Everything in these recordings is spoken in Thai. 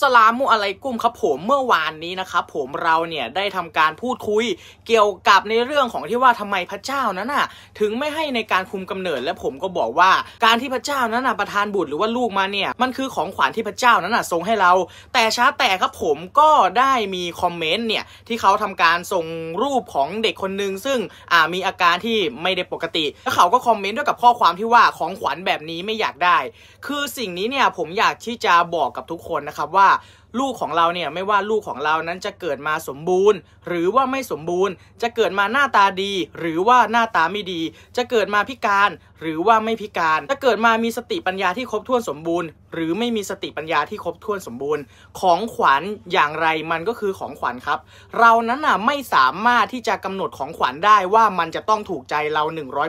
สลามุอะไรกุ้มครับผมเมื่อวานนี้นะครับผมเราเนี่ยได้ทำการพูดคุยเกี่ยวกับในเรื่องของที่ว่าทำไมพระเจ้านั้นน่ะถึงไม่ให้ในการคุมกำเนิด และผมก็บอกว่าการที่พระเจ้านั้นน่ะประทานบุตรหรือว่าลูกมาเนี่ยมันคือของขวัญที่พระเจ้านั้นน่ะทรงให้เรา แต่ช้าแต่ครับผมก็ได้มีคอมเมนต์เนี่ยที่เขาทำการส่งรูปของเด็กคนหนึ่งซึ่งอ่ามีอาการที่ไม่ได้ปกติแล้วเขาก็คอมเมนต์ด้วยกับข้อความที่ว่าของขวัญแบบนี้ไม่อยากได้ คือสิ่งนี้เนี่ยผมอยากที่จะบอกกับทุกคนนะครับว่าาลูกของเราเนี่ย ไม่ว่าลูกของเรานั้นจะเกิดมาสมบูรณ์ หรือว่าไม่สมบูรณ์ จะเกิดมาหน้าตาดี หรือว่าหน้าตาไม่ดี จะเกิดมาพิการหรือว่าไม่พิการ จะเกิดมามีสติปัญญาที่ครบถ้วนสมบูรณ์หรือไม่มีสติปัญญาที่ครบถ้วนสมบูรณ์ ของขวัญอย่างไรมันก็คือของขวัญครับ เรานั้นน่ะไม่สามารถที่จะกำหนดของขวัญได้ว่ามันจะต้องถูกใจเรา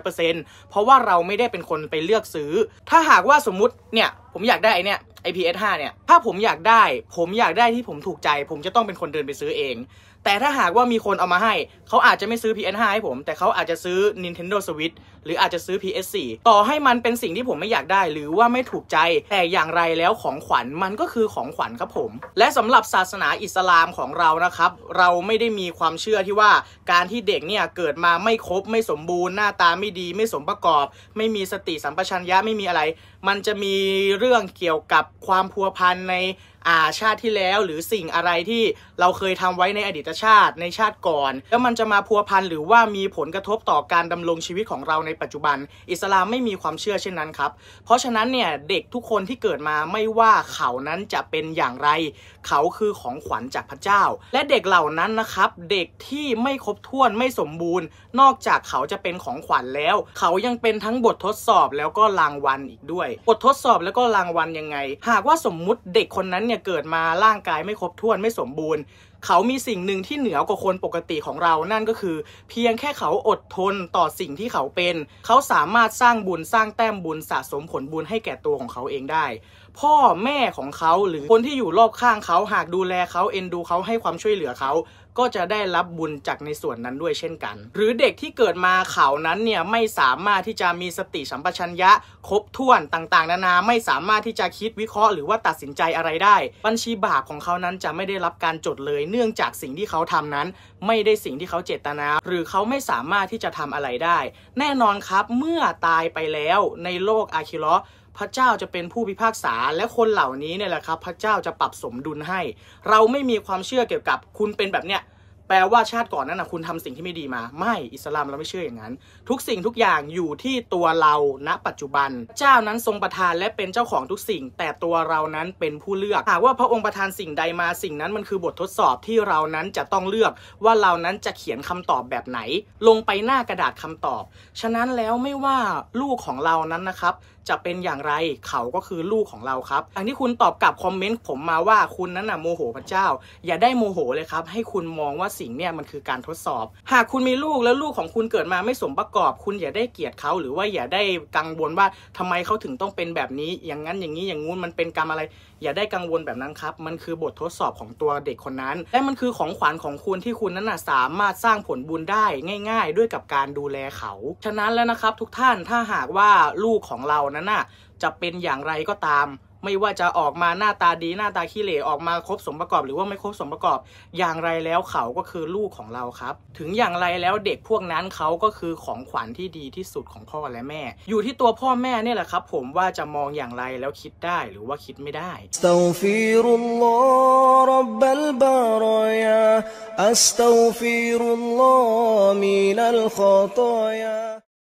100%เพราะว่าเราไม่ได้เป็นคนไปเลือกซื้อ ถ้าหากว่าสมมติเนี่ย ผมอยากได้ไอเนี่ย IPS 5เนี่ย ถ้าผมอยากได้ ผมอยากได้ที่ผมถูกใจ ผมจะต้องเป็นคนเดินไปซื้อเอง แต่ถ้าหากว่ามีคนเอามาให้ เขาอาจจะไม่ซื้อ PS5 ให้ผม แต่เขาอาจจะซื้อ Nintendo Switch หรืออาจจะซื้อ PS4 ต่อให้มันเป็นสิ่งที่ผมไม่อยากได้ หรือว่าไม่ถูกใจ แต่อย่างไรแล้วของขวัญมันก็คือของขวัญครับผม และสำหรับศาสนาอิสลามของเรานะครับ เราไม่ได้มีความเชื่อที่ว่า การที่เด็กเนี่ยเกิดมาไม่ครบ ไม่สมบูรณ์หน้าตาไม่ดี ไม่สมประกอบ ไม่มีสติสัมปชัญญะไม่มีอะไร มันจะมีเรื่องเกี่ยวกับความพัวพันในอ่าชาติที่แล้วหรือสิ่งอะไรที่เราเคยทำไว้ในอดีตชาติในชาติก่อน แล้วมันจะมาพัวพันหรือว่ามีผลกระทบต่อการดำรงชีวิตของเราในปัจจุบัน อิสลามไม่มีความเชื่อเช่นนั้นครับ เพราะฉะนั้นเนี่ยเด็กทุกคนที่เกิดมาไม่ว่าเขานั้นจะเป็นอย่างไร เขาคือของขวัญจากพระเจ้า และเด็กเหล่านั้นนะครับ เด็กที่ไม่ครบถ้วนไม่สมบูรณ์ นอกจากเขาจะเป็นของขวัญแล้ว เขายังเป็นทั้งบททดสอบแล้วก็รางวัลอีกด้วย บททดสอบแล้วก็รางวัลยังไง หากว่าสมมุติเด็กคนนั้นเนี่ยเกิดมาร่างกายไม่ครบถ้วนไม่สมบูรณ์เขามีสิ่งหนึ่งที่เหนือกว่าคนปกติของเรา นั่นก็คือ เพียงแค่เขาอดทนต่อสิ่งที่เขาเป็น เขาสามารถสร้างบุญสร้างแต้มบุญสะสมผลบุญให้แก่ตัวของเขาเองได้ พ่อแม่ของเขาหรือคนที่อยู่รอบข้างเขาหากดูแลเขาเอ็นดูเขาให้ความช่วยเหลือเขา ก็จะได้รับบุญจากในส่วนนั้นด้วยเช่นกัน หรือเด็กที่เกิดมาเขานั้นเนี่ยไม่สามารถที่จะมีสติสัมปชัญญะ ครบถ้วนต่างๆ นานาไม่สามารถที่จะคิดวิเคราะห์หรือว่าตัดสินใจอะไรได้ บัญชีบาปของเขานั้นจะไม่ได้รับการจดเลยเนื่องจากสิ่งที่เขาทำนั้น ไม่ได้สิ่งที่เขาเจตนา หรือเขาไม่สามารถที่จะทำอะไรได้ แน่นอนครับเมื่อตายไปแล้วในโลกอาคิลอะพระเจ้าจะเป็นผู้พิพากษาและคนเหล่านี้เนี่ยแหละครับ พระเจ้าจะปรับสมดุลให้ เราไม่มีความเชื่อเกี่ยวกับคุณเป็นแบบเนี้ยแปลว่าชาติก่อนนั้นนะคุณทำสิ่งที่ไม่ดีมา ไม่อิสลามเราไม่เชื่ออย่างนั้นทุกสิ่งทุกอย่างอยู่ที่ตัวเราณ ปัจจุบันเจ้านั้นทรงประทานและเป็นเจ้าของทุกสิ่ง แต่ตัวเรานั้นเป็นผู้เลือกหากว่าพระองค์ประทานสิ่งใดมาสิ่งนั้นมันคือบททดสอบที่เรานั้นจะต้องเลือกว่าเรานั้นจะเขียนคำตอบแบบไหน ลงไปหน้ากระดาษคำตอบ ฉะนั้นแล้วไม่ว่าลูกของเรานั้นนะครับจะเป็นอย่างไรเขาก็คือลูกของเราครับอันที่คุณตอบกลับคอมเมนต์ ผมมาว่าคุณนั้นน่ะโมโหพระเจ้า อย่าได้โมโหเลยครับให้คุณมองว่าสิ่งเนี่ยมันคือการทดสอบ หากคุณมีลูกแล้วลูกของคุณเกิดมาไม่สมประกอบ คุณอย่าได้เกลียดเขา หรือว่าอย่าได้กังวลว่าทำไมเขาถึงต้องเป็นแบบนี้ อย่างนั้นอย่างนี้อย่างงู้นมันเป็นกรรมอะไร อย่าได้กังวลแบบนั้นครับมันคือบททดสอบของตัวเด็กคนนั้น และมันคือของขวัญของคุณที่คุณนั้นน่ะสามารถสร้างผลบุญได้ง่าย ๆ ด้วยกับการดูแลเขาฉะนั้นแล้วนะครับทุกท่านถ้าหากว่าลูกของเรานะนั้นน่ะจะเป็นอย่างไรก็ตาม ไม่ว่าจะออกมาหน้าตาดีหน้าตาขี้เหร่ออกมาครบสมประกอบ หรือว่าไม่ครบสมประกอบ อย่างไรแล้วเขาก็คือลูกของเราครับ ถึงอย่างไรแล้วเด็กพวกนั้นเขาก็คือของขวัญที่ดีที่สุดของพ่อและแม่ อยู่ที่ตัวพ่อแม่เนี่ยแหละครับผมว่าจะมองอย่างไรแล้วคิดได้หรือว่าคิดไม่ได้